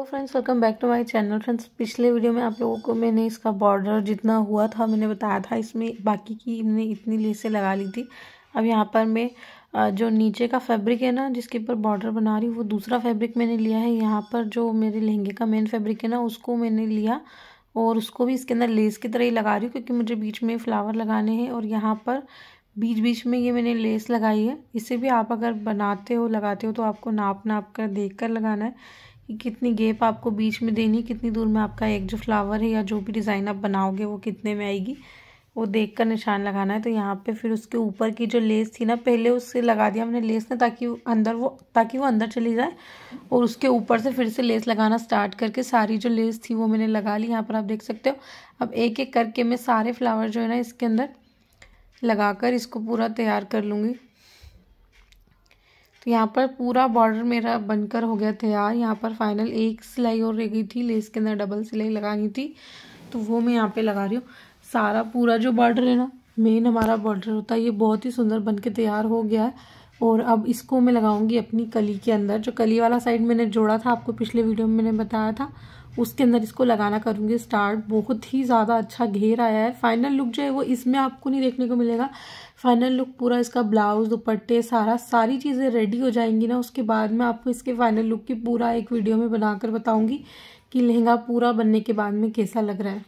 तो friends welcome back to my channel friends पिछले video में आप लोगों को मैंने इसका बॉर्डर जितना हुआ था मैंने बताया था इसमें बाकी की मैंने इतनी लेसें लगा ली थी अब यहाँ पर मैं जो नीचे का फैब्रिक है ना जिसके ऊपर बॉर्डर बना रही हूँ वो दूसरा फैब्रिक मैंने लिया है यहाँ पर जो मेरे लहंगे का मेन फैब्रिक है ना उसको मैंने लिया और उसको भी इसके अंदर लेस की तरह ही लगा रही हूँ क्योंकि मुझे बीच में फ्लावर लगाने हैं और यहाँ पर बीच बीच में ये मैंने लेस लगाई है इसे भी आप अगर बनाते हो लगाते हो तो आपको नाप नाप कर देख कर लगाना है कि कितनी गेप आपको बीच में देनी कितनी दूर में आपका एक जो फ्लावर है या जो भी डिज़ाइन आप बनाओगे वो कितने में आएगी वो देख कर निशान लगाना है तो यहाँ पे फिर उसके ऊपर की जो लेस थी ना पहले उससे लगा दिया हमने लेस ने ताकि अंदर वो ताकि वो अंदर चली जाए और उसके ऊपर से फिर से लेस लगाना स्टार्ट करके सारी जो लेस थी वो मैंने लगा ली यहाँ पर आप देख सकते हो अब एक एक करके मैं सारे फ्लावर जो है ना इसके अंदर लगा कर इसको पूरा तैयार कर लूँगी तो यहाँ पर पूरा बॉर्डर मेरा बनकर हो गया तैयार यहाँ पर फाइनल एक सिलाई और रह गई थी लेस के अंदर डबल सिलाई लगानी थी तो वो मैं यहाँ पे लगा रही हूँ सारा पूरा जो बॉर्डर है ना मेन हमारा बॉर्डर होता है ये बहुत ही सुंदर बन के तैयार हो गया है और अब इसको मैं लगाऊंगी अपनी कली के अंदर जो कली वाला साइड मैंने जोड़ा था आपको पिछले वीडियो में मैंने बताया था उसके अंदर इसको लगाना करूँगी स्टार्ट बहुत ही ज़्यादा अच्छा घेर आया है फाइनल लुक जो है वो इसमें आपको नहीं देखने को मिलेगा फाइनल लुक पूरा इसका ब्लाउज दुपट्टे सारा सारी चीज़ें रेडी हो जाएंगी ना उसके बाद में आपको इसके फाइनल लुक की पूरा एक वीडियो में बनाकर बताऊँगी कि लहंगा पूरा बनने के बाद में कैसा लग रहा है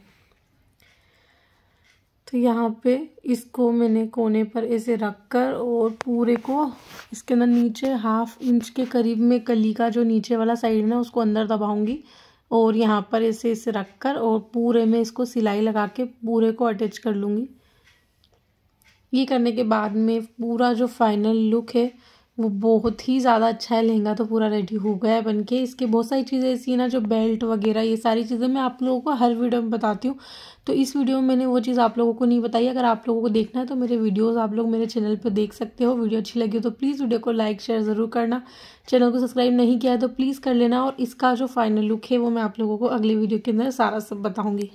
तो यहाँ पे इसको मैंने कोने पर ऐसे रख कर और पूरे को इसके अंदर नीचे हाफ इंच के करीब में कली का जो नीचे वाला साइड है ना उसको अंदर दबाऊँगी और यहाँ पर इसे इसे रख कर और पूरे में इसको सिलाई लगा के पूरे को अटैच कर लूँगी ये करने के बाद में पूरा जो फाइनल लुक है वो बहुत ही ज़्यादा अच्छा है लहंगा तो पूरा रेडी हो गया है बन के इसके बहुत सारी चीज़ें ऐसी हैं ना जो बेल्ट वगैरह ये सारी चीज़ें मैं आप लोगों को हर वीडियो में बताती हूँ तो इस वीडियो में मैंने वो चीज़ आप लोगों को नहीं बताई अगर आप लोगों को देखना है तो मेरे वीडियोज़ आप लोग मेरे चैनल पर देख सकते हो वीडियो अच्छी लगी हो तो प्लीज़ वीडियो को लाइक शेयर ज़रूर करना चैनल को सब्सक्राइब नहीं किया है तो प्लीज़ कर लेना और इसका जो फाइनल लुक है वो मैं आप लोगों को अगले वीडियो के अंदर सारा सब बताऊँगी